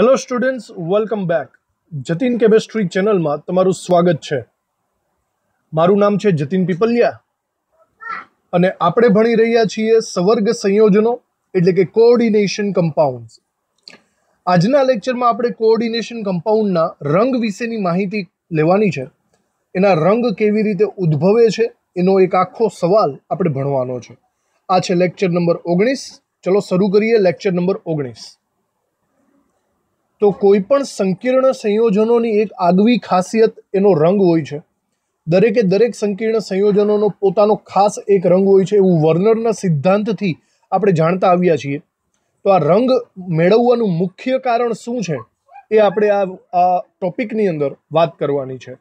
hello students welcome back Jatin chemistry ચેનલમાં તમારું સ્વાગત છે મારું નામ છે જતીન પીપલિયા અને આપણે ભણી રહ્યા છીએ સવર્ગ સંયોજનો એટલે કે કોઓર્ડિનેશન કમ્પાઉન્ડ આજના લેક્ચરમાં આપણે કોઓર્ડિનેશન કમ્પાઉન્ડના રંગ વિશેની માહિતી લેવાની છે એના રંગ કેવી રીતે ઉદ્ભવે છે એનો એક આખો સવાલ આપણે ભણવાનો છે આ છે લેક્ચર નંબર ઓગણીસ ચલો શરૂ કરીએ લેક્ચર નંબર ઓગણીસ તો કોઈપણ સંકીર્ણ સંયોજનોની એક આગવી ખાસિયત એનો રંગ હોય છે દરેકે દરેક સંકીર્ણ સંયોજનોનો પોતાનો ખાસ એક રંગ હોય છે એવું વર્નરના સિદ્ધાંતથી આપણે જાણતા આવ્યા છીએ તો આ રંગ મેળવવાનું મુખ્ય કારણ શું છે એ આપણે આ આ ટોપિકની અંદર વાત કરવાની છે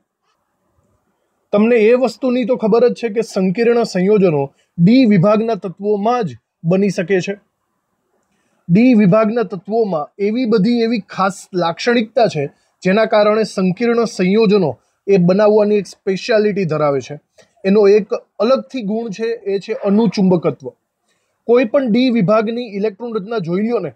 તમને એ વસ્તુની તો ખબર જ છે કે સંકીર્ણ સંયોજનો ડી વિભાગના તત્વોમાં જ બની શકે છે ડી વિભાગના તત્વોમાં એવી બધી એવી ખાસ લાક્ષણિકતા છે જેના કારણે સંકીર્ણ સંયોજનો એ બનાવવાની એક સ્પેશિયાલિટી ધરાવે છે એનો એક અલગથી ગુણ છે એ છે અનુચુંબકત્વ કોઈ પણ ડી વિભાગની ઇલેક્ટ્રોન રચના જોઈ લ્યો ને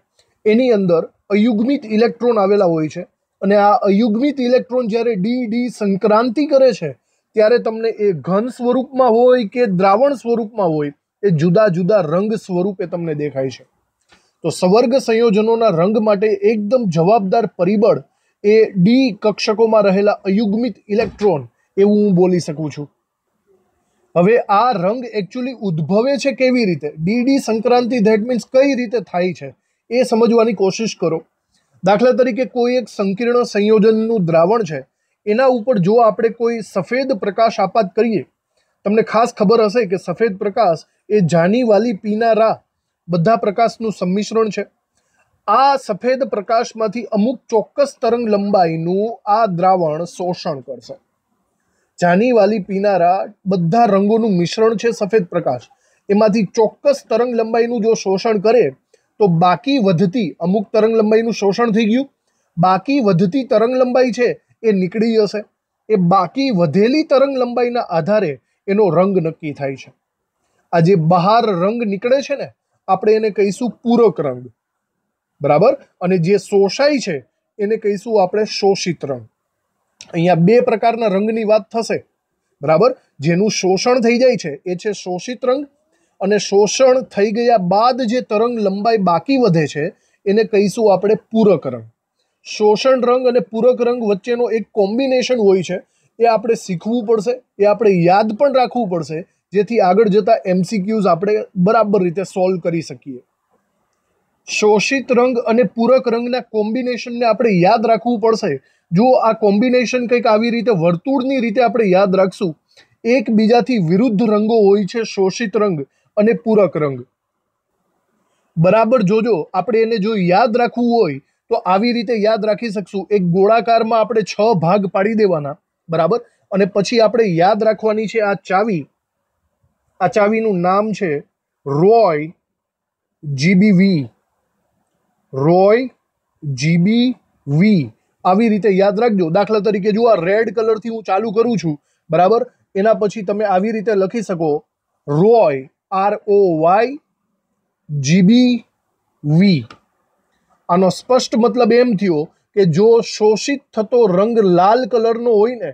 એની અંદર અયુગ્મિત ઇલેક્ટ્રોન આવેલા હોય છે અને આ અયુગ્મિત ઇલેક્ટ્રોન જ્યારે ડી ડી સંક્રાંતિ કરે છે ત્યારે તમને એ ઘન સ્વરૂપમાં હોય કે દ્રાવણ સ્વરૂપમાં હોય એ જુદા જુદા રંગ સ્વરૂપે તમને દેખાય છે તો સવર્ગ સંયોજનોના રંગ માટે એકદમ જવાબદાર પરિબળ એ ડી કક્ષકોમાં રહેલા અયુગ્મિત ઇલેક્ટ્રોન એવું હું બોલી શકું છું હવે આ રંગ એકચ્યુઅલી ઉદ્ભવે છે કેવી રીતે ડી ડી સંક્રાંતિ ધેટ મીન્સ કઈ રીતે થાય છે એ સમજવાની કોશિશ કરો દાખલા તરીકે કોઈ એક સંકીર્ણ સંયોજનનું દ્રાવણ છે એના ઉપર જો આપણે કોઈ સફેદ પ્રકાશ આપાત કરીએ તમને ખાસ ખબર હશે કે સફેદ પ્રકાશ એ જાનીવાલી પીનારા બધા પ્રકાશનું સંમિશ્રણ છે આ સફેદ પ્રકાશમાંથી અમુક ચોક્કસ તરંગ લંબાઈનું આ દ્રાવણ શોષણ કરશે જાનીવાલી પીનારા બધા રંગોનું મિશ્રણ છે સફેદ પ્રકાશ એમાંથી ચોક્કસ તરંગ લંબાઈનું જો શોષણ કરે તો બાકી વધતી અમુક તરંગ લંબાઈનું શોષણ થઈ ગયું બાકી વધતી તરંગ લંબાઈ છે એ નીકળી જશે એ બાકી વધેલી તરંગ લંબાઈના આધારે એનો રંગ નક્કી થાય છે આ જે બહાર રંગ નીકળે છે ને આપણે એને કહીશું પૂરક રંગ બરાબર અને જે શોષાય છે એને કહીશું આપણે શોષિત રંગ અહીંયા બે પ્રકારના રંગની વાત થશે બરાબર જેનું શોષણ થઈ જાય છે એ છે શોષિત રંગ અને શોષણ થઈ ગયા બાદ જે તરંગ લંબાઈ બાકી વધે છે એને કહીશું આપણે પૂરક રંગ શોષણ રંગ અને પૂરક રંગ વચ્ચેનો એક કોમ્બિનેશન હોય છે એ આપણે શીખવું પડશે એ આપણે યાદ પણ રાખવું પડશે જેથી આગળ જતા એમસીક્યુઝ આપણે બરાબર રીતે સોલ્વ કરી શકીએ શોષિત રંગ અને પૂરક રંગના કોમ્બિનેશનને આપણે યાદ રાખવું પડશે જો આ કોમ્બિનેશન કંઈક આવી રીતે વર્તુળની રીતે આપણે યાદ રાખશું એકબીજાથી વિરુદ્ધ રંગો હોય છે શોષિત રંગ અને પૂરક રંગ બરાબર જોજો આપણે એને જો યાદ રાખવું હોય તો આવી રીતે યાદ રાખી શકશું એક ગોળાકારમાં આપણે છ ભાગ પાડી દેવાના બરાબર અને પછી આપણે યાદ રાખવાની છે આ ચાવી આ ચાવીનું નામ છે Roy GB V Roy GB V આવી રીતે યાદ રાખજો દાખલા તરીકે જો આ રેડ કલરથી હું ચાલુ કરું છું બરાબર એના પછી તમે આવી રીતે લખી શકો Roy R O Y GB V આનો સ્પષ્ટ મતલબ એમ થયો કે જો શોષિત થતો રંગ લાલ કલરનો હોય ને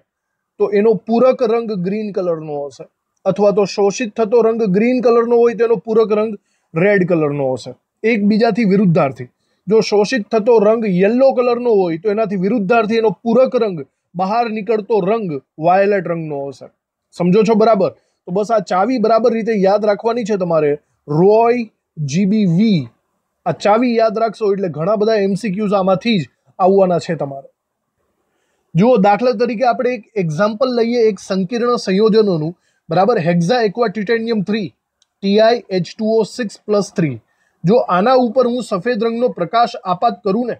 તો એનો પૂરક રંગ ગ્રીન કલરનો હશે અથવા તો શોષિત થતો રંગ ગ્રીન કલરનો હોય તેનો પૂરક રંગ રેડ કલરનો હશે એકબીજાથી વિરુદ્ધાર્થી જો શોષિત થતો રંગ યલો કલરનો હોય તો એનાથી વિરુદ્ધાર્થી એનો પૂરક રંગ બહાર નીકળતો રંગ વાયોલેટ રંગનો હશે સમજો છો બરાબર તો બસ આ ચાવી બરાબર રીતે યાદ રાખવાની છે તમારે રોય જીબી વી આ ચાવી યાદ રાખશો એટલે ઘણા બધા એમસીક્યુઝ આમાંથી જ આવવાના છે તમારે જુઓ દાખલા તરીકે આપણે એક એક્ઝામ્પલ લઈએ એક સંકીર્ણ સંયોજનોનું બરાબર hexa aqua titanium three Ti H two O six plus three જો આના ઉપર હું સફેદ રંગનો પ્રકાશ આપાત કરું ને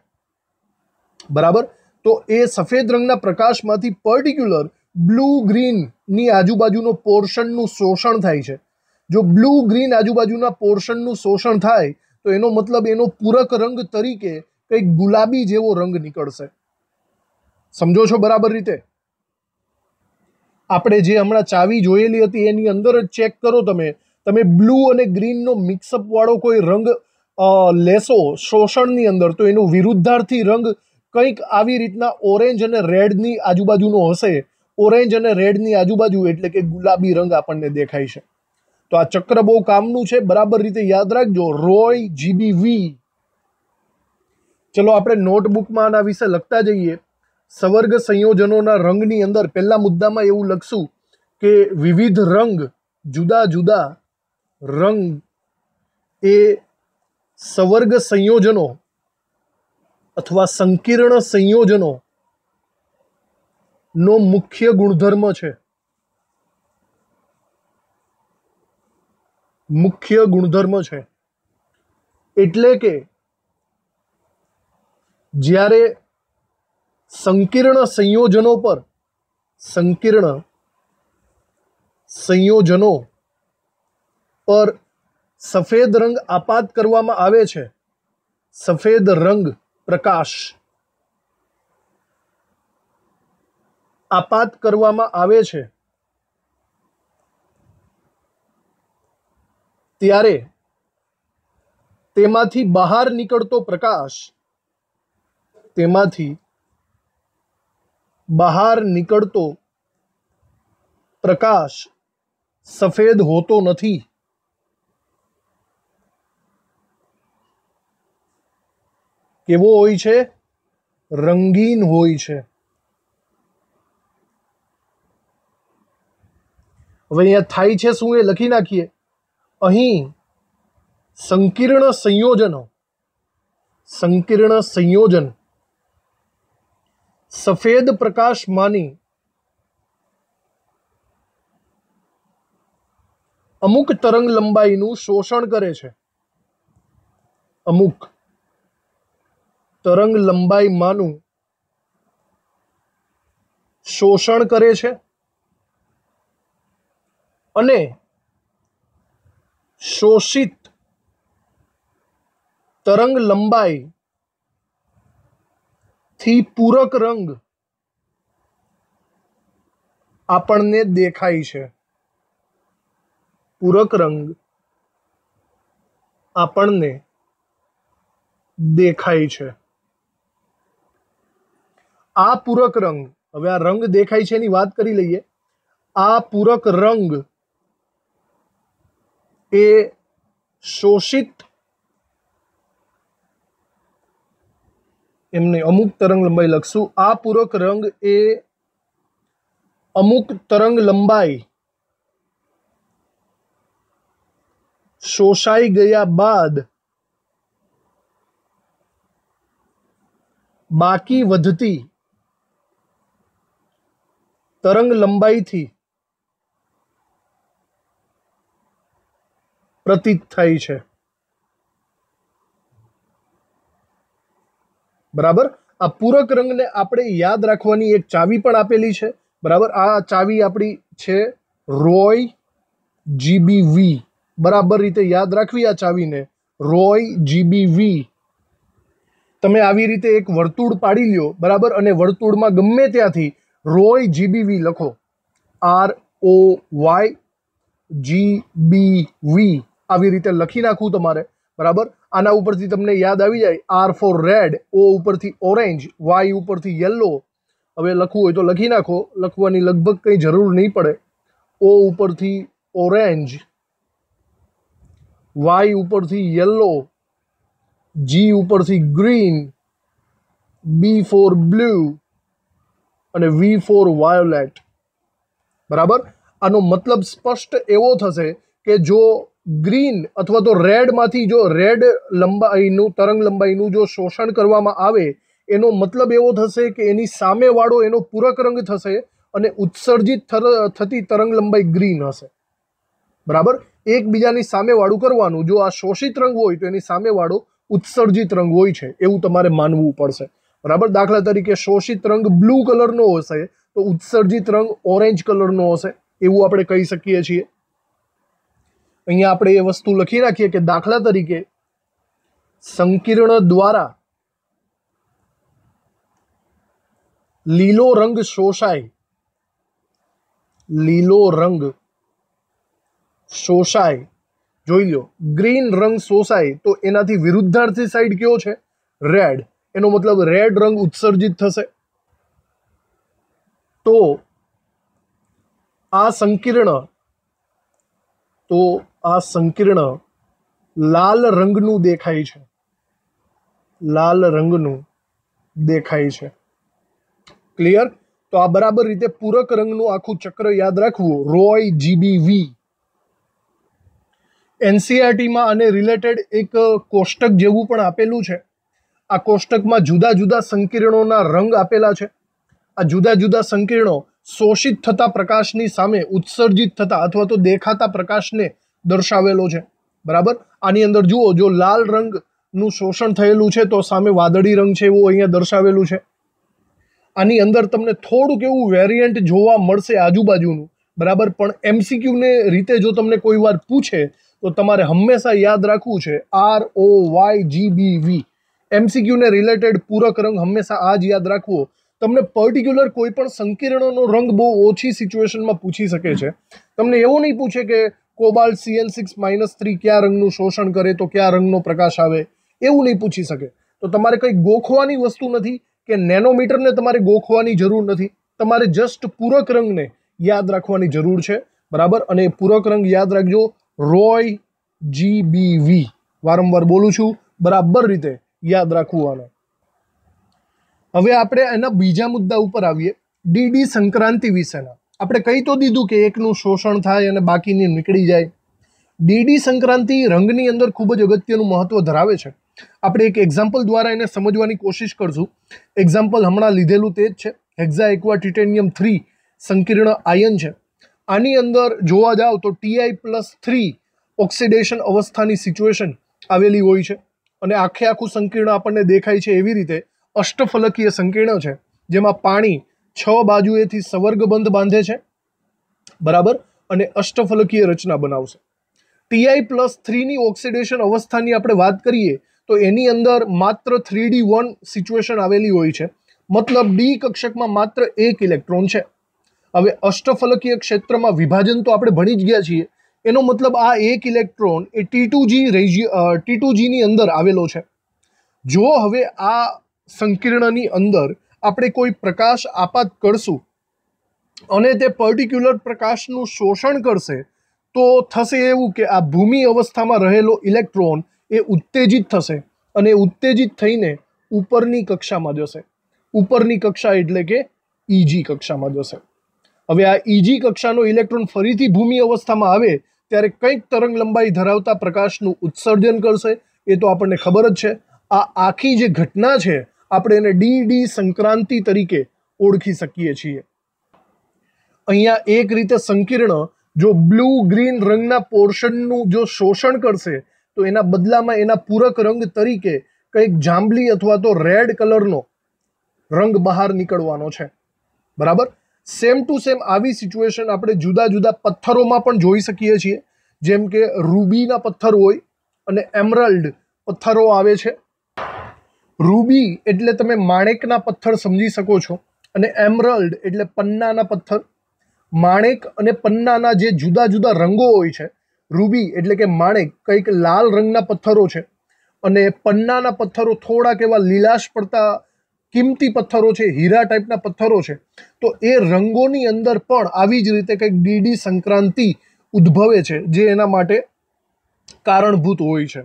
બરાબર તો એ સફેદ રંગના પ્રકાશમાંથી પર્ટિક્યુલર બ્લુ ગ્રીનની આજુબાજુનો પોર્શનનું શોષણ થાય છે જો બ્લુ ગ્રીન આજુબાજુના પોર્શનનું શોષણ થાય તો એનો મતલબ એનો પૂરક રંગ તરીકે કંઈક ગુલાબી જેવો રંગ નીકળશે સમજો છો બરાબર રીતે આપણે જે હમણાં ચાવી જોયેલી હતી એની અંદર જ ચેક કરો તમે તમે બ્લુ અને ગ્રીનનો મિક્સઅપ વાળો કોઈ રંગ લેશો શોષણની અંદર તો એનું વિરુદ્ધાર્થી રંગ કંઈક આવી રીતના ઓરેન્જ અને રેડની આજુબાજુનો હશે ઓરેન્જ અને રેડની આજુબાજુ એટલે કે ગુલાબી રંગ આપણને દેખાય છે તો આ ચક્ર બહુ કામનું છે બરાબર રીતે યાદ રાખજો રોય જીબી વી ચલો આપણે નોટબુકમાં આના વિશે લખતા જઈએ સવર્ગ સંયોજનોના રંગની અંદર પહેલા મુદ્દામાં એવું લખશું કે વિવિધ રંગ જુદા જુદા રંગ એ સવર્ગ સંયોજનો અથવા સંકીર્ણ સંયોજનો નો મુખ્ય ગુણધર્મ છે મુખ્ય ગુણધર્મ છે એટલે કે જ્યારે સંકીર્ણ સંયોજનો પર સંકીર્ણ સંયોજનો પર સફેદ રંગ આપાત કરવામાં આવે છે સફેદ રંગ પ્રકાશ આપાત કરવામાં આવે છે ત્યારે તેમાંથી બહાર નીકળતો પ્રકાશ તેમાંથી बाहर निकलतो प्रकाश सफेद होतो नहीं केव हो रंगीन हो थाई छे शू लखी नाखी अही संकीर्ण संयोजन संकीर्ण संयोजन સફેદ પ્રકાશ માની અમુક તરંગ લંબાઈનું શોષણ કરે છે અમુક તરંગ લંબાઈ માનું શોષણ કરે છે અને શોષિત તરંગ લંબાઈ થી પૂરક રંગ આપણને દેખાય છે પૂરક રંગ આપણને દેખાય છે આ પૂરક રંગ હવે આ રંગ દેખાય છે એની વાત કરી લઈએ આ પૂરક રંગ એ શોષિત एमने अमुक तरंग लंबाई लखशू पूरक रंग ए अमुक तरंग लंबाई शोषाई गया बाद बाकी वधती तरंग लंबाई थी प्रतीत थी બરાબર આ પૂરક રંગને આપણે યાદ રાખવાની એક ચાવી પણ આપેલી છે બરાબર આ ચાવી આપણી છે રોય જીબી વી બરાબર રીતે યાદ રાખવી આ ચાવીને રોય જીબી વી તમે આવી રીતે એક વર્તુળ પાડી લ્યો બરાબર અને વર્તુળમાં ગમે ત્યાંથી રોય જીબી વી લખો આર ઓ વાય વી આવી રીતે લખી નાખવું તમારે બરાબર આના ઉપરથી તમને યાદ આવી જાય આર ફોર રેડ ઓ ઉપરથી ઓરેન્જ વાય ઉપરથી યલો હવે લખવું હોય તો લખી નાખો લખવાની લગભગ કંઈ જરૂર નહીં પડે ઓ ઉપરથી ઓરેન્જ વાય ઉપરથી યલો જી ઉપરથી ગ્રીન બી ફોર બ્લુ અને વી ફોર વાયોલેટ બરાબર આનો મતલબ સ્પષ્ટ એવો થશે કે જો ગ્રીન અથવા તો રેડમાંથી જો રેડ લંબાઈનું તરંગ લંબાઈનું જો શોષણ કરવામાં આવે એનો મતલબ એવો થશે કે એની સામેવાળો એનો પૂરક રંગ થશે અને ઉત્સર્જિત થતી તરંગ લંબાઈ ગ્રીન હશે બરાબર એકબીજાની સામેવાળું કરવાનું જો આ શોષિત રંગ હોય તો એની સામેવાળો ઉત્સર્જિત રંગ હોય છે એવું તમારે માનવું પડશે બરાબર દાખલા તરીકે શોષિત રંગ બ્લુ કલરનો હશે તો ઉત્સર્જિત રંગ ઓરેન્જ કલરનો હશે એવું આપણે કહી શકીએ છીએ અહીંયા આપણે એ વસ્તુ લખી રાખીએ કે દાખલા તરીકે સંકીર્ણ દ્વારા લીલો રંગ શોષાય લીલો રંગ શોષાય જોઈ લો ગ્રીન રંગ શોષાય તો એનાથી વિરુદ્ધાર્થી સાઈડ કયો છે રેડ એનો મતલબ રેડ રંગ ઉત્સર્જિત થશે તો આ સંકીર્ણ તો આ સંકીર્ણ લાલ રંગનું દેખાય છે લાલ રંગનું દેખાય છે ક્લિયર તો આ બરાબર રીતે પૂરક રંગનું આખું ચક્ર યાદ રાખવું રોય જીબી વી એનસીઆરટીમાં અને રિલેટેડ એક કોષ્ટક જેવું પણ આપેલું છે આ કોષ્ટકમાં જુદા જુદા સંકીર્ણોના રંગ આપેલા છે આ જુદા જુદા સંકીર્ણો શોષિત થતા પ્રકાશની સામે ઉત્સર્જિત થતા અથવા તો દેખાતા પ્રકાશને દર્શાવેલો છે બરાબર આની અંદર જુઓ જો લાલ રંગનું શોષણ થયેલું છે તો સામે વાદળી રંગ છે એવું અહીંયા દર્શાવેલું છે આની અંદર તમને થોડુંક એવું વેરિયન્ટ જોવા મળશે આજુબાજુનું બરાબર પણ એમસીક્યુને રીતે જો તમને કોઈ વાર પૂછે તો તમારે હંમેશા યાદ રાખવું છે R O Y G B V એમસીક્યુને રિલેટેડ પૂરક રંગ હંમેશા આ જ યાદ રાખવો તમને પર્ટિક્યુલર કોઈ પણ સંકીર્ણોનો રંગ બહુ ઓછી સિચ્યુએશનમાં પૂછી શકે છે તમને એવું નહીં પૂછે કે cobalt CN six minus three કયા રંગનું શોષણ કરે તો કયા રંગનો પ્રકાશ આવે એવું નહીં પૂછી શકે તો તમારે કંઈ ગોખવાની વસ્તુ નથી કે નેનોમીટરને તમારે ગોખવાની જરૂર નથી તમારે જસ્ટ પૂરક રંગને યાદ રાખવાની જરૂર છે બરાબર અને પૂરક રંગ યાદ રાખજો રોય જીબીવી વારંવાર બોલું છું બરાબર રીતે યાદ રાખવું આને હવે આપણે એના બીજા મુદ્દા ઉપર આવીએ ડીડી સંક્રાંતિ વિશેના આપણે કહી તો દીધું કે એકનું શોષણ થાય અને બાકીની નીકળી જાય ડીડી સંક્રાંતિ રંગની અંદર ખૂબ જ અગત્યનું મહત્ત્વ ધરાવે છે આપણે એક એક્ઝામ્પલ દ્વારા એને સમજવાની કોશિશ કરશું એક્ઝામ્પલ હમણાં લીધેલું તે જ છે હેક્ઝા એક્વા ટિટેનિયમ થ્રી સંકીર્ણ આયન છે આની અંદર જોવા જાઓ તો ટીઆઈ પ્લસ થ્રી ઓક્સિડેશન અવસ્થાની સિચ્યુએશન આવેલી હોય છે અને આખે આખું સંકીર્ણ આપણને દેખાય છે એવી રીતે અષ્ટફલકીય સંકીર્ણ છે જેમાં પાણી છ બાજુએથી સવર્ગબંધ બાંધે છે બરાબર અને અષ્ટફલકીય રચના બનાવશે ટીઆઈ પ્લસ થ્રીની ઓક્સિડેશન અવસ્થાની આપણે વાત કરીએ તો એની અંદર માત્ર થ્રી ડી વન સિચ્યુએશન આવેલી હોય છે મતલબ ડી કક્ષકમાં માત્ર એક ઇલેક્ટ્રોન છે હવે અષ્ટફલકીય ક્ષેત્રમાં વિભાજન તો આપણે ભણી જ ગયા છીએ એનો મતલબ આ એક ઇલેક્ટ્રોન એ ટી ટુ જી રેજી ટી ટુ જીની અંદર આવેલો છે જો હવે આ સંકીર્ણની અંદર આપણે કોઈ પ્રકાશ આપાત કરશું અને તે પર્ટિક્યુલર પ્રકાશનું શોષણ કરશે તો થશે એવું કે આ ભૂમિ અવસ્થામાં રહેલો ઇલેક્ટ્રોન એ ઉત્તેજિત થશે અને ઉત્તેજિત થઈને ઉપરની કક્ષામાં જશે ઉપરની કક્ષા એટલે કે ઈજી e કક્ષામાં જશે હવે આ ઈજી e કક્ષાનો ઇલેક્ટ્રોન ફરીથી ભૂમિ અવસ્થામાં આવે ત્યારે કંઈક તરંગ લંબાઈ ધરાવતા પ્રકાશનું ઉત્સર્જન કરશે એ તો આપણને ખબર જ છે આ આખી જે ઘટના છે આપણે એને ડી ડી સંક્રાંતિ તરીકે ઓળખી શકીએ છીએ અહીંયા એક રીતે સંકીર્ણ જો બ્લુ ગ્રીન રંગના પોર્શનનું જો શોષણ કરશે તો એના બદલામાં એના પૂરક રંગ તરીકે કંઈક જાંબલી અથવા તો રેડ કલરનો રંગ બહાર નીકળવાનો છે બરાબર સેમ ટુ સેમ આવી સિચ્યુએશન આપણે જુદા જુદા પથ્થરોમાં પણ જોઈ શકીએ છીએ જેમ કે રૂબીના પથ્થર હોય અને એમરાલ્ડ પથ્થરો આવે છે રૂબી એટલે તમે માણેકના પથ્થર સમજી શકો છો અને એમરલ્ડ એટલે પન્નાના પથ્થર માણેક અને પન્નાના જે જુદા જુદા રંગો હોય છે રૂબી એટલે કે માણેક કંઈક લાલ રંગના પથ્થરો છે અને પન્નાના પથ્થરો થોડાક એવા લીલાશ પડતા કિંમતી પથ્થરો છે હીરા ટાઈપના પથ્થરો છે તો એ રંગોની અંદર પણ આવી જ રીતે કંઈક ડીડી સંક્રાંતિ ઉદ્ભવે છે જે એના માટે કારણભૂત હોય છે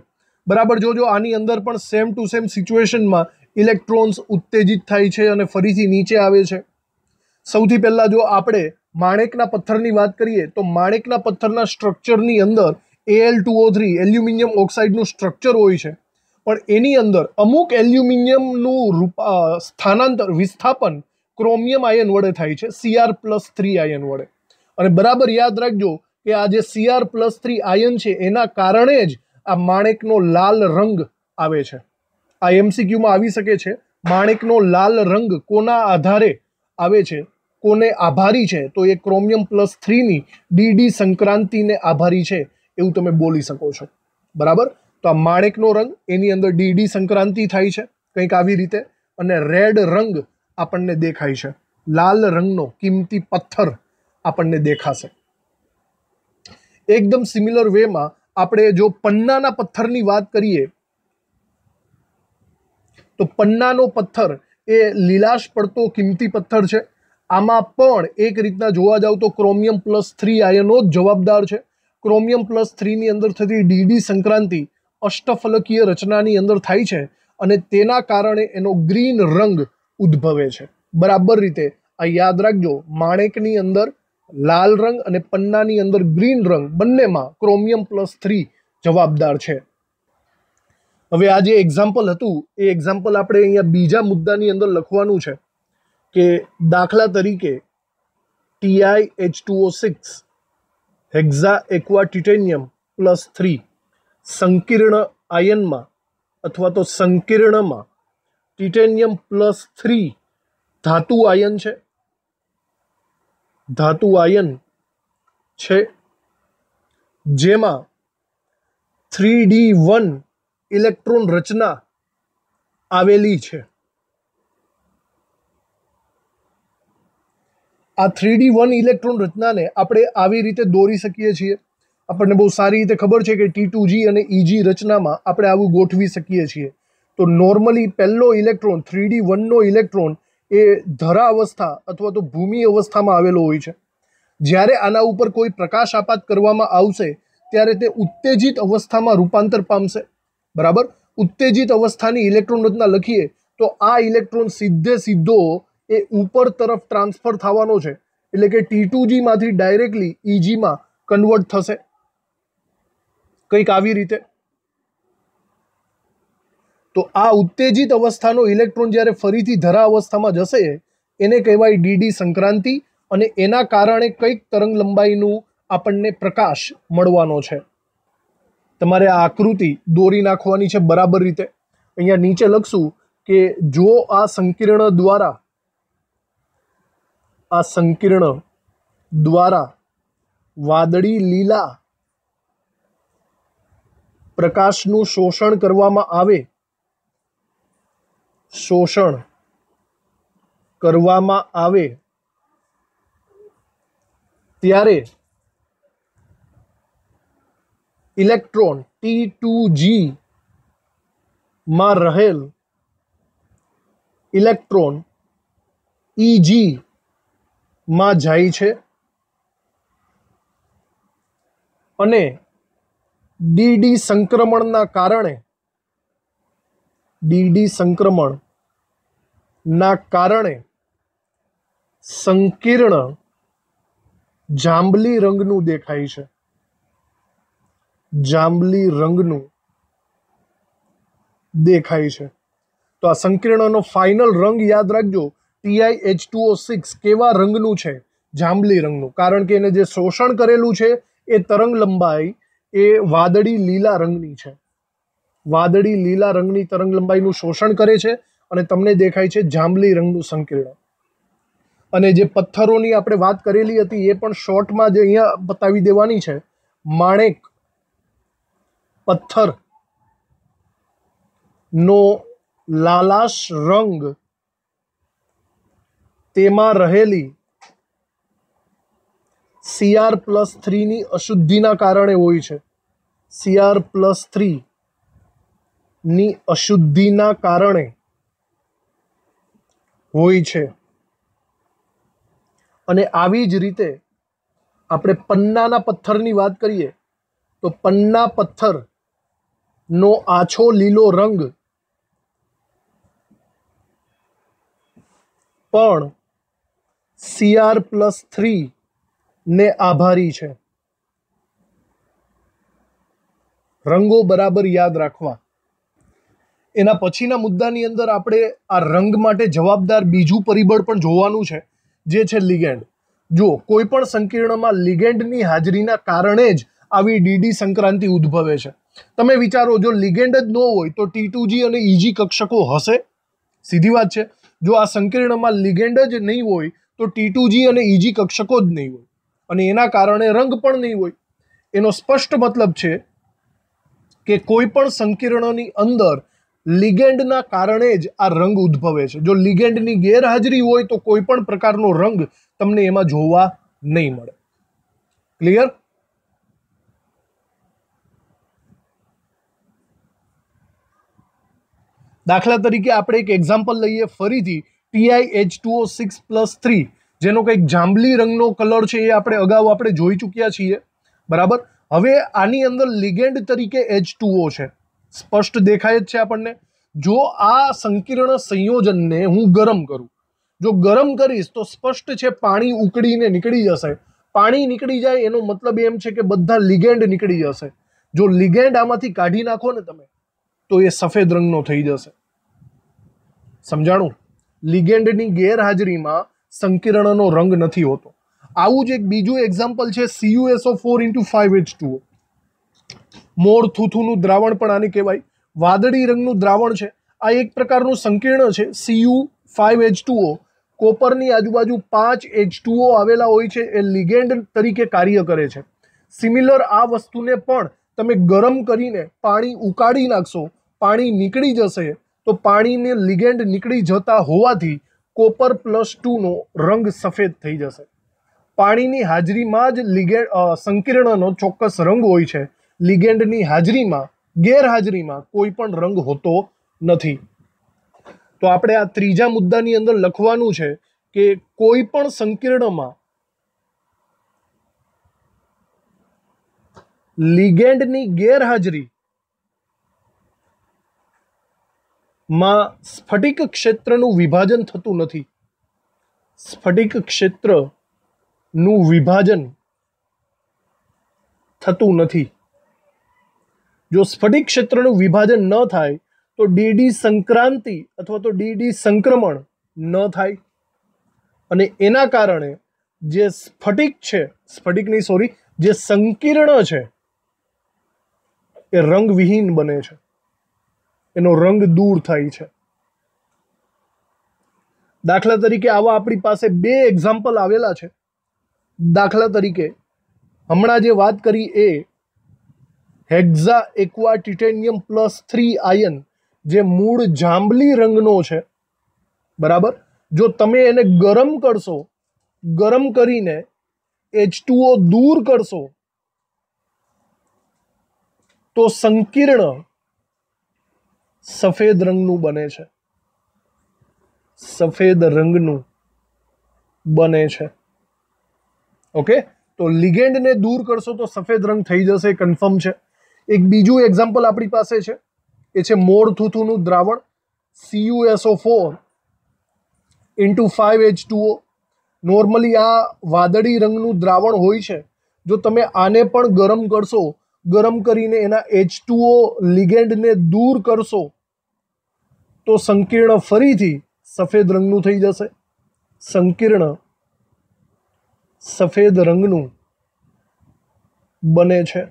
બરાબર જોજો આની અંદર પણ સેમ ટુ સેમ સિચ્યુએશનમાં ઇલેક્ટ્રોન્સ ઉત્તેજિત થાય છે અને ફરીથી નીચે આવે છે સૌથી પહેલાં જો આપણે માણેકના પથ્થરની વાત કરીએ તો માણેકના પથ્થરના સ્ટ્રક્ચરની અંદર L two O three aluminium ઓક્સાઇડનું સ્ટ્રક્ચર હોય છે પણ એની અંદર અમુક એલ્યુમિનિયમનું રૂપા સ્થાનાંતર વિસ્થાપન ક્રોમિયમ આયન વડે થાય છે સીઆર પ્લસ થ્રી આયન વડે અને બરાબર યાદ રાખજો કે આ જે સીઆર પ્લસ થ્રી આયન છે એના કારણે જ આ માણેકનો લાલ રંગ આવે છે આ એમસીક્યુમાં આવી શકે છે માણેકનો લાલ રંગ કોના આધારે આવે છે કોને આભારી છે તો એ ક્રોમિયમ પ્લસ થ્રીની ડીડી સંક્રાંતિને આભારી છે એવું તમે બોલી શકો છો બરાબર તો આ માણેકનો રંગ એની અંદર ડીડી સંક્રાંતિ થાય છે કંઈક આવી રીતે અને રેડ રંગ આપણને દેખાય છે લાલ રંગનો કિંમતી પથ્થર આપણને દેખાશે એકદમ સિમિલર વેમાં આપણે જો પન્નાના પથ્થરની વાત કરીએ તો પન્નાનો પથ્થર એ લીલાશ પડતો કિંમતી પથ્થર છે આમાં પણ એક રીતના જોવા જાવ તો ક્રોમિયમ પ્લસ થ્રી આયનો જ જવાબદાર છે ક્રોમિયમ પ્લસ થ્રીની અંદર થતી ડીડી સંક્રાંતિ અષ્ટફલકીય રચનાની અંદર થાય છે અને તેના કારણે એનો ગ્રીન રંગ ઉદ્ભવે છે બરાબર રીતે આ યાદ રાખજો માણેકની અંદર લાલ રંગ અને પન્નાની અંદર ગ્રીન રંગ બંનેમાં ક્રોમિયમ પ્લસ થ્રી જવાબદાર છે હવે આ જે એક્ઝામ્પલ હતું એ એક્ઝામ્પલ આપણે અહીંયા બીજા મુદ્દાની અંદર લખવાનું છે કે દાખલા તરીકે TI H two O six hexa aqua titanium plus three સંકીર્ણ આયનમાં અથવા તો સંકીર્ણમાં ટિટેનિયમ પ્લસ થ્રી ધાતુ આયન છે ધાતુ આયન છે જેમાં થ્રી ડી વન ઇલેક્ટ્રોન રચના આવેલી છે આ થ્રી ડી વન ઇલેક્ટ્રોન રચનાને આપણે આવી રીતે દોરી શકીએ છીએ આપણને બહુ સારી રીતે ખબર છે કે ટી ટુ જી અને ઇજી રચનામાં આપણે આવું ગોઠવી શકીએ છીએ તો નોર્મલી પહેલો ઇલેક્ટ્રોન થ્રી ડી વનનો ઇલેક્ટ્રોન એ ધરા અવસ્થા અથવા તો ભૂમિ અવસ્થામાં આવેલો હોય છે જ્યારે આના ઉપર કોઈ પ્રકાશ આપાત કરવામાં આવશે ત્યારે તે ઉત્તેજિત અવસ્થામાં રૂપાંતર પામશે બરાબર ઉત્તેજિત અવસ્થાની ઇલેક્ટ્રોન રચના લખીએ તો આ ઇલેક્ટ્રોન સીધે સીધો એ ઉપર તરફ ટ્રાન્સફર થવાનો છે એટલે કે ટી ટુ જીમાંથી ડાયરેક્ટલી ઇજીમાં e કન્વર્ટ થશે કંઈક આવી રીતે તો આ ઉત્તેજિત અવસ્થાનો ઇલેક્ટ્રોન જ્યારે ફરીથી ધરા અવસ્થામાં જશે એને કહેવાય ડીડી સંક્રાંતિ અને એના કારણે કંઈક તરંગ લંબાઈનું આપણને પ્રકાશ મળવાનો છે તમારે આ આકૃતિ દોરી નાખવાની છે બરાબર રીતે અહીંયા નીચે લખશું કે જો આ સંકિર્ણ દ્વારા આ સંકિર્ણ દ્વારા વાદળી લીલા પ્રકાશનું શોષણ કરવામાં આવે શોષણ કરવામાં આવે ત્યારે ઇલેક્ટ્રોન ટી ટુ જી માં રહેલ ઇલેક્ટ્રોન ઈજી માં જાય છે અને ડીડી સંક્રમણના કારણે ડીડી સંક્રમણ ના કારણે સંકીર્ણ જાંબલી રંગનું દેખાય છે જાંબલી રંગનું દેખાય છે તો આ સંકીર્ણનો ફાઇનલ રંગ યાદ રાખજો ટીઆઈ એચ ટુ સિક્સ કેવા રંગનું છે જાંબલી રંગનું કારણ કે એને જે શોષણ કરેલું છે એ તરંગ લંબાઈ એ વાદળી લીલા રંગની છે વાદળી લીલા રંગની તરંગ લંબાઈનું શોષણ કરે છે અને તમને દેખાય છે જાંબલી રંગનું સંકીર્ણ અને જે પથ્થરોની આપણે વાત કરેલી હતી એ પણ શોર્ટમાં જે અહીંયા બતાવી દેવાની છે માણેક પથ્થર નો લાલાશ રંગ તેમાં રહેલી સીઆર પ્લસ થ્રીની અશુદ્ધિના કારણે હોય છે સીઆર પ્લસ થ્રીની અશુદ્ધિના કારણે હોય છે અને આવી જ રીતે આપણે પન્નાના પથ્થરની વાત કરીએ તો પન્ના પથ્થરનો આછો લીલો રંગ પણ સીઆર પ્લસ થ્રી ને આભારી છે રંગો બરાબર યાદ રાખવા એના પછીના મુદ્દાની અંદર આપણે આ રંગ માટે જવાબદાર બીજું પરિબળ પણ જોવાનું છે જે છે લિગેન્ડ જો કોઈ પણ સંકીર્ણમાં લિગેન્ડની હાજરીના કારણે જ આવી ડીડી સંક્રાંતિ ઉદ્ભવે છે તમે વિચારો જો લિગેન્ડ જ ન હોય તો ટી અને ઈજી કક્ષકો હશે સીધી વાત છે જો આ સંકીર્ણમાં લિગેન્ડ જ નહીં હોય તો ટી અને ઇજી કક્ષકો જ નહીં હોય અને એના કારણે રંગ પણ નહીં હોય એનો સ્પષ્ટ મતલબ છે કે કોઈ પણ સંકીર્ણની અંદર લિગેન્ડના કારણે જ આ રંગ ઉદ્ભવે છે જો લિગેન્ડની ગેરહાજરી હોય તો કોઈ પણ પ્રકારનો રંગ તમને એમાં જોવા નહીં મળે ક્લિયર દાખલા તરીકે આપણે એક એક્ઝામ્પલ લઈએ ફરીથી TI H two O six plus three જેનો કંઈક જાંબલી રંગનો કલર છે એ આપણે અગાઉ આપણે જોઈ ચૂક્યા છીએ બરાબર હવે આની અંદર લિગેન્ડ તરીકે એચ ટુઓ છે સ્પષ્ટ દેખાય જ છે આપણને જો આ સંકીર્ણ સંયોજનને હું ગરમ કરું જો ગરમ કરીશ તો સ્પષ્ટ છે પાણી ઉકળીને નીકળી જશે પાણી નીકળી જાય એનો મતલબ એમ છે કે બધા લિગેન્ડ નીકળી જશે જો લિગેન્ડ આમાંથી કાઢી નાખો ને તમે તો એ સફેદ રંગનો થઈ જશે સમજાણું લિગેન્ડની ગેરહાજરીમાં સંકીર્ણનો રંગ નથી હોતો આવું જ એક બીજું એક્ઝામ્પલ છે CUSO four into five H two મોર થૂથુનું દ્રાવણ પણ આને કહેવાય વાદળી રંગનું દ્રાવણ છે આ એક પ્રકારનું સંકીર્ણ છે સીયુ ફાઇવ એચ ટુઓ કોપરની આજુબાજુ પાંચ એચ ટુઓ આવેલા હોય છે એ લિગેન્ડ તરીકે કાર્ય કરે છે સિમિલર આ વસ્તુને પણ તમે ગરમ કરીને પાણી ઉકાળી નાખશો પાણી નીકળી જશે તો પાણીને લિગેન્ડ નીકળી જતા હોવાથી કોપર પ્લસ ટુનો રંગ સફેદ થઈ જશે પાણીની હાજરીમાં જ લિગેન્ડ સંકીર્ણનો ચોક્કસ રંગ હોય છે લિગેન્ડની હાજરીમાં ગેરહાજરીમાં કોઈ પણ રંગ હોતો નથી તો આપણે આ ત્રીજા મુદ્દાની અંદર લખવાનું છે કે કોઈ પણ સંકીર્ણમાં લિગેન્ડની ગેરહાજરી માં સ્ફટિક ક્ષેત્રનું વિભાજન થતું નથી સ્ફટિક ક્ષેત્રનું વિભાજન થતું નથી જો સ્ફટિક ક્ષેત્રનું વિભાજન ન થાય તો ડીડી સંક્રાંતિ અથવા તો ડીડી સંક્રમણ ન થાય અને એના કારણે જે સ્ફટિક છે સ્ફટિક નહીં સોરી જે સંકીર્ણ છે એ રંગવિહીન બને છે એનો રંગ દૂર થાય છે દાખલા તરીકે આવા આપણી પાસે બે એક્ઝામ્પલ આવેલા છે દાખલા તરીકે હમણાં જે વાત કરી એ hexa aqua titanium plus three આયન જે મૂળ જાંબલી રંગનો છે બરાબર જો તમે એને ગરમ કરશો ગરમ કરીને એચ ટુઓ દૂર કરશો તો સંકીર્ણ સફેદ રંગનું બને છે સફેદ રંગનું બને છે ઓકે તો લિગેન્ડને દૂર કરશો તો સફેદ રંગ થઈ જશે કન્ફર્મ છે એક બીજું એક્ઝામ્પલ આપણી પાસે છે એ છે મોર થૂથુનું દ્રાવણ CUSO four into five H two O normally આ વાદળી રંગનું દ્રાવણ હોય છે જો તમે આને પણ ગરમ કરશો ગરમ કરીને એના એચ ટુઓ લિગેન્ડને દૂર કરશો તો સંકીર્ણ ફરીથી સફેદ રંગનું થઈ જશે સંકીર્ણ સફેદ રંગનું બને છે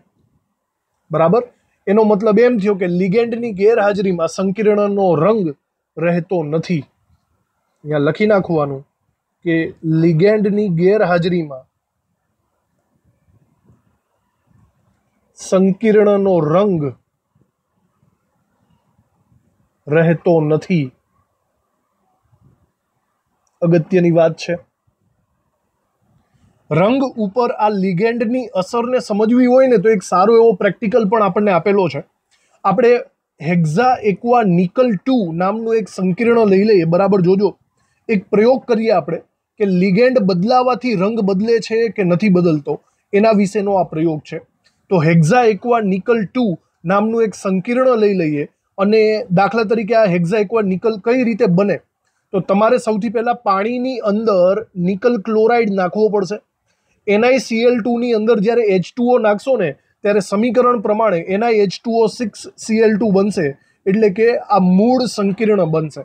બરાબર એનો મતલબ એમ થયો કે લિગેન્ડની ગેરહાજરીમાં સંકિર્ણનો રંગ રહેતો નથી અહીંયા લખી નાખવાનું કે લિગેન્ડની ગેરહાજરીમાં સંકિર્ણનો રંગ રહેતો નથી અગત્યની વાત છે રંગ ઉપર આ લિગેન્ડની અસરને સમજવી હોય ને તો એક સારો એવો પ્રેક્ટિકલ પણ આપણને આપેલો છે આપણે હેક્ઝા એક્વા નિકલ ટુ નામનું એક સંકીર્ણ લઈ લઈએ બરાબર જોજો એક પ્રયોગ કરીએ આપણે કે લિગેન્ડ બદલાવાથી રંગ બદલે છે કે નથી બદલતો એના વિશેનો આ પ્રયોગ છે તો હેક્ઝા એક્વા નિકલ ટુ નામનું એક સંકીર્ણ લઈ લઈએ અને દાખલા તરીકે આ હેક્ઝા એક્વા નિકલ કઈ રીતે બને તો તમારે સૌથી પહેલાં પાણીની અંદર નિકલ ક્લોરાઇડ નાખવો પડશે એનઆઈસીએલ ટુની અંદર જ્યારે એચ ટુઓ નાખશો ને ત્યારે સમીકરણ પ્રમાણે NI H two O six CL two બનશે એટલે કે આ મૂળ સંકીર્ણ બનશે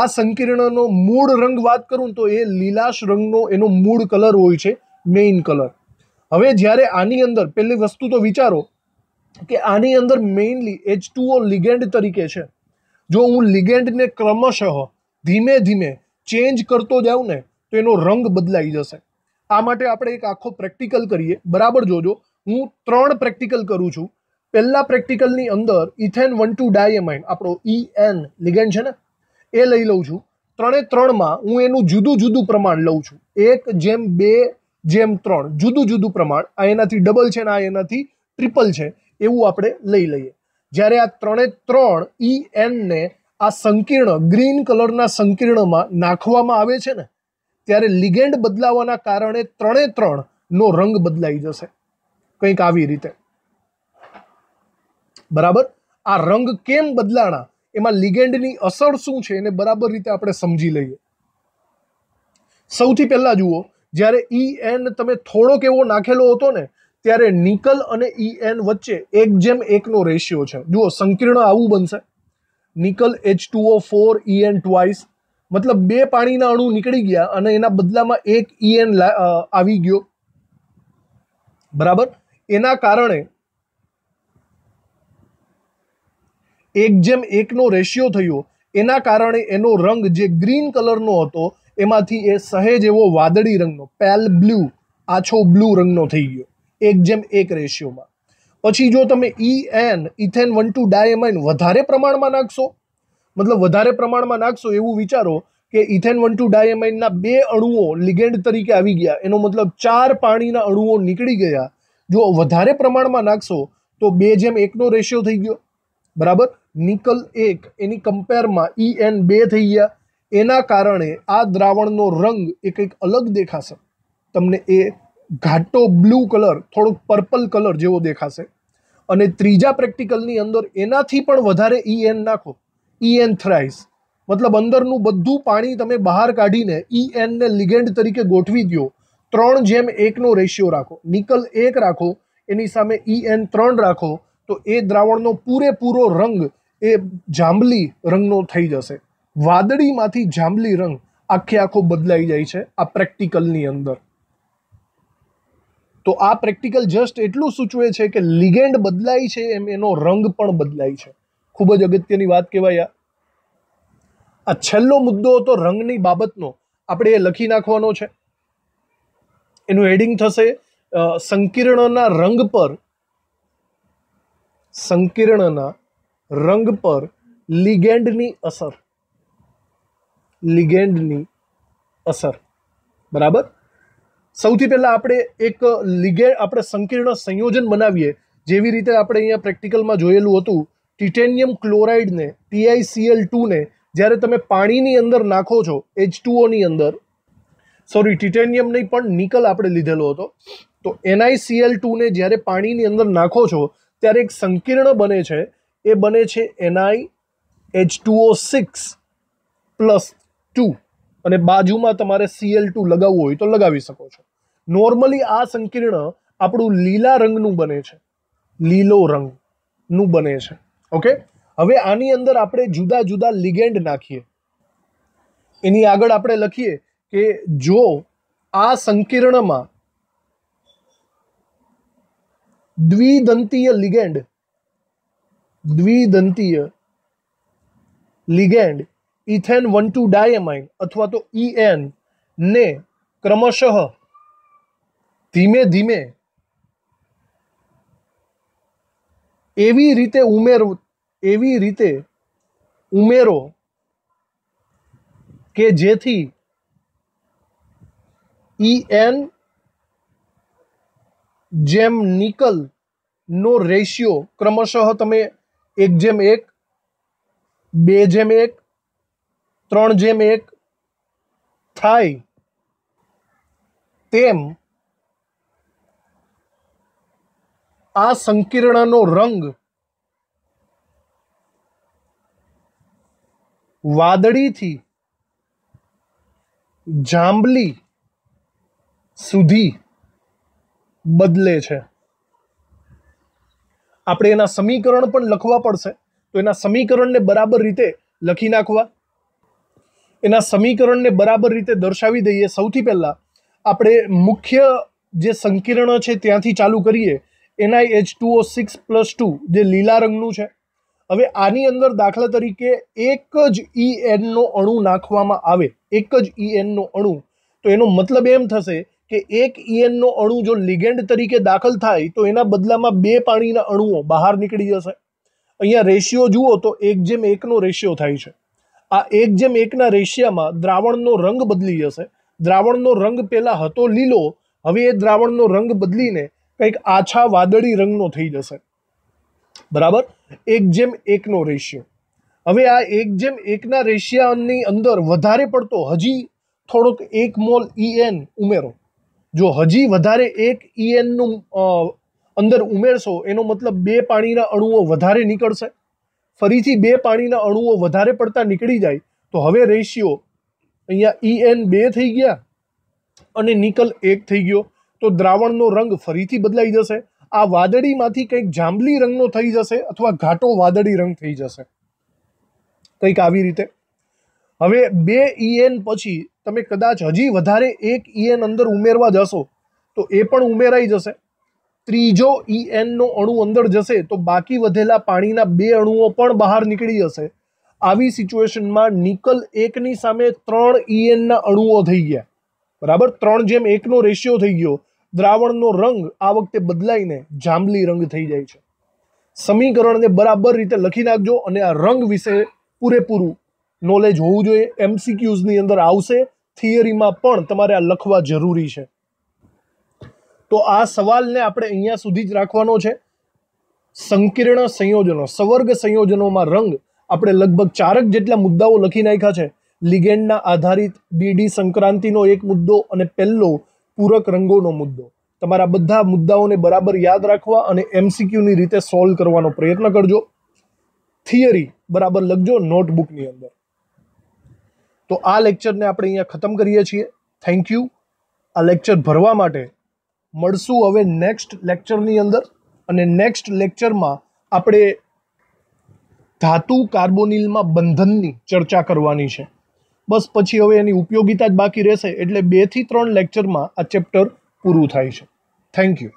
આ સંકીર્ણનો મૂળ રંગ વાત કરું તો એ લીલાશ રંગનો એનો મૂળ કલર હોય છે મેઇન કલર હવે જ્યારે આની અંદર પહેલી વસ્તુ તો વિચારો કે આની અંદર મેઇનલી એચ ટુઓ લિગેન્ડ તરીકે છે જો હું લિગેન્ડને ક્રમશઃ ધીમે ધીમે ચેન્જ કરતો જાઉં ને તો એનો રંગ બદલાઈ જશે આ માટે આપણે એક આખો પ્રેક્ટિકલ કરીએ બરાબર જોજો હું ત્રણ પ્રેક્ટિકલ કરું છું પહેલા પ્રેક્ટિકલની અંદર ઇથેન વન ટુ ડાયમાઇન આપણો ઈ એન લિગેન્ડ છે ને એ લઈ લઉં છું ત્રણે ત્રણમાં હું એનું જુદું જુદું પ્રમાણ લઉં છું એક જેમ બે જેમ ત્રણ જુદું જુદું પ્રમાણ આ એનાથી ડબલ છે ને આ એનાથી ટ્રિપલ છે એવું આપણે લઈ લઈએ જ્યારે આ ત્રણે ત્રણ ઈ e એનને આ સંકીર્ણ ગ્રીન કલરના સંકીર્ણમાં નાખવામાં આવે છે ને ત્યારે લિગેન્ડ બદલાવાના કારણે ત્રણે ત્રણનો રંગ બદલાઈ જશે કંઈક આવી રીતે બરાબર આ રંગ કેમ બદલાણા એમાં લિગેન્ડની અસર શું છે એને બરાબર રીતે આપણે સમજી લઈએ સૌથી પહેલાં જુઓ જ્યારે ઈ e એન તમે થોડોક એવો નાખેલો હતો ને ત્યારે નિકલ અને ઈ e એન વચ્ચે એક જેમ એકનો રેશિયો છે જુઓ સંકીર્ણ આવું બનશે nickel H two O four E N twice મતલબ બે પાણીના અણુ નીકળી ગયા અને એના બદલામાં એક ઈએન આવી ગયો બરાબર એના કારણે એક જેમ એકનો રેશિયો થયો એના કારણે એનો રંગ જે ગ્રીન કલરનો હતો એમાંથી એ સહેજ એવો વાદળી રંગનો પેલ બ્લુ આછો બ્લુ રંગનો થઈ ગયો એક જેમ એક રેશિયોમાં પછી જો તમે E N ethane one two diamine વધારે પ્રમાણમાં નાખશો મતલબ વધારે પ્રમાણમાં નાખશો એવું વિચારો કે ઇથેન વન ટુ ડાયમાઇનના બે અણુઓ લિગેન્ડ તરીકે આવી ગયા એનો મતલબ ચાર પાણીના અણુઓ નીકળી ગયા જો વધારે પ્રમાણમાં નાખશો તો બે જેમ એકનો રેશિયો થઈ ગયો બરાબર નિકલ એક એની કમ્પેરમાં ઈ એન બે થઈ ગયા એના કારણે આ દ્રાવણનો રંગ એ કંઈક અલગ દેખાશે તમને એ ઘાટો બ્લુ કલર થોડોક પર્પલ કલર જેવો દેખાશે અને ત્રીજા પ્રેક્ટિકલની અંદર એનાથી પણ વધારે ઈ e એન નાખો ઇએન્થ્રાઇઝ મતલબ અંદરનું બધું પાણી તમે બહાર કાઢીને ઈ એનને લિગેન્ડ તરીકે ગોઠવી દો ત્રણ જેમ એકનો રેશિયો રાખો નિકલ એક રાખો એની સામે ઈ એન ત્રણ રાખો તો એ દ્રાવણનો પૂરેપૂરો રંગ એ જાંબલી રંગનો થઈ જશે વાદળીમાંથી જાંબલી રંગ આખે આખો બદલાઈ જાય છે આ પ્રેક્ટિકલની અંદર તો આ પ્રેક્ટિકલ જસ્ટ એટલું સૂચવે છે કે લિગેન્ડ બદલાય છે એમ એનો રંગ પણ બદલાય છે ખૂબ જ અગત્યની વાત કહેવાય આ છેલ્લો મુદ્દો હતો રંગની બાબતનો આપણે એ લખી નાખવાનો છે એનું એડિંગ થશે સંકીર્ણના રંગ પર સંકીર્ણના રંગ પર લિગેન્ડની અસર લિગેન્ડની અસર બરાબર સૌથી પહેલાં આપણે એક લિગે આપણે સંકીર્ણ સંયોજન બનાવીએ જેવી રીતે આપણે અહીંયા પ્રેક્ટિકલમાં જોયેલું હતું ટિટેનિયમ ક્લોરાઇડને ટીઆઈસીએલ ટુને જ્યારે તમે પાણીની અંદર નાખો છો એચ ટુઓની અંદર સોરી ટિટેનિયમ નહીં પણ નિકલ આપણે લીધેલો હતો તો એનઆઈસીએલ ટુને જ્યારે પાણીની અંદર નાખો છો ત્યારે એક સંકીર્ણ બને છે એ બને છે NI H two O six plus two અને બાજુમાં તમારે સીએલ ટુ લગાવવું હોય તો લગાવી શકો છો નોર્મલી આ સંકીર્ણ આપણું લીલા રંગનું બને છે લીલો રંગનું બને છે ओके हम आंदर आप जुदा जुदा लिगेंड नाखी ए आग आप लखी कि जो आ संकीर्ण में द्विदंतीय लिगेंड द्विदंतीय ligand ethane one two diamine अथवा तो ईएन ने क्रमशः धीमे धीमे એવી રીતે ઉમેરો એવી રીતે ઉમેરો કે જેથી ઇ એન જામ નિકલ નો રેશિયો ક્રમશઃ તમે 1 જામ 1 2 જામ 1 3 જામ 1 થાય તેમ આ સંકીર્ણનો રંગ વાદળીથી જાંબલી સુધી બદલે છે આપણે એના સમીકરણ પણ લખવા પડશે તો એના સમીકરણને બરાબર રીતે લખી નાખવા એના સમીકરણને બરાબર રીતે દર્શાવી દઈએ સૌથી પહેલાં આપણે મુખ્ય જે સંકીર્ણ છે ત્યાંથી ચાલુ કરીએ NI H two O six plus two જે લીલા રંગનું છે હવે આની અંદર દાખલા તરીકે એક જ ઈ e એનનો અણુ નાખવામાં આવે એક જ ઈ e એનનો અણુ તો એનો મતલબ એમ થશે કે એક ઈએનનો e અણુ જો લિગેન્ડ તરીકે દાખલ થાય તો એના બદલામાં બે પાણીના અણુઓ બહાર નીકળી જશે અહીંયા રેશિયો જુઓ તો એક જેમ એકનો રેશિયો થાય છે આ એક જેમ એકના રેશિયામાં દ્રાવણનો રંગ બદલી જશે દ્રાવણનો રંગ પહેલાં હતો લીલો હવે એ દ્રાવણનો રંગ બદલીને કંઈક આછા વાદળી રંગનો થઈ જશે બરાબર એક જેમ એકનો રેશિયો હવે આ એક જેમ એકના રેશિયાની અંદર વધારે પડતો હજી થોડોક એક મોલ ઈએન ઉમેરો જો હજી વધારે એક ઈએનનું અંદર ઉમેરશો એનો મતલબ બે પાણીના અણુઓ વધારે નીકળશે ફરીથી બે પાણીના અણુઓ વધારે પડતા નીકળી જાય તો હવે રેશિયો અહીંયા ઈએન બે થઈ ગયા અને નિકલ એક થઈ ગયો તો દ્રાવણનો રંગ ફરીથી બદલાઈ જશે આ વાદળીમાંથી કંઈક જાંબલી રંગનો થઈ જશે અથવા ઘાટો વાદળી રંગ થઈ જશે કંઈક આવી રીતે હવે બે ઈએન પછી તમે કદાચ હજી વધારે એક ઈએન અંદર ઉમેરવા જશો તો એ પણ ઉમેરાઈ જશે ત્રીજો ઈએનનો અણુ અંદર જશે તો બાકી વધેલા પાણીના બે અણુઓ પણ બહાર નીકળી જશે આવી સિચ્યુએશનમાં નિકલ એકની સામે ત્રણ ઈએનના અણુઓ થઈ ગયા બરાબર ત્રણ જેમ એકનો રેશિયો થઈ ગયો દ્રાવણનો રંગ આ વખતે બદલાઈને જાંબલી રંગ થઈ જાય છે સમીકરણને બરાબર રીતે લખી નાખજો અને આ રંગ વિશે પૂરેપૂરું નોલેજ હોવું જોઈએ એમસીક્યુઝની અંદર આવશે થિયરીમાં પણ તમારે આ લખવા જરૂરી છે તો આ સવાલને આપણે અહીંયા સુધી જ રાખવાનો છે સંકીર્ણ સંયોજનો સવર્ગ સંયોજનોમાં રંગ આપણે લગભગ ચારક જેટલા મુદ્દાઓ લખી નાખ્યા છે લિગેન્ડના આધારિત ડીડી સંક્રાંતિનો એક મુદ્દો અને પહેલો પૂરક રંગોનો મુદ્દો તમારા બધા મુદ્દાઓને બરાબર યાદ રાખવા અને એમસીક્યુની રીતે સોલ્વ કરવાનો પ્રયત્ન કરજો થિયરી બરાબર લખજો નોટબુકની અંદર તો આ લેક્ચરને આપણે અહીંયા ખતમ કરીએ છીએ થેન્ક યુ આ લેક્ચર ભરવા માટે મળશું હવે નેક્સ્ટ લેક્ચરની અંદર અને નેક્સ્ટ લેક્ચરમાં આપણે ધાતુ કાર્બોનિલમાં બંધનની ચર્ચા કરવાની છે બસ પછી હવે એની ઉપયોગિતા જ બાકી રહેશે એટલે બેથી ત્રણ લેક્ચરમાં આ ચેપ્ટર પૂરું થાય છે થેન્ક યુ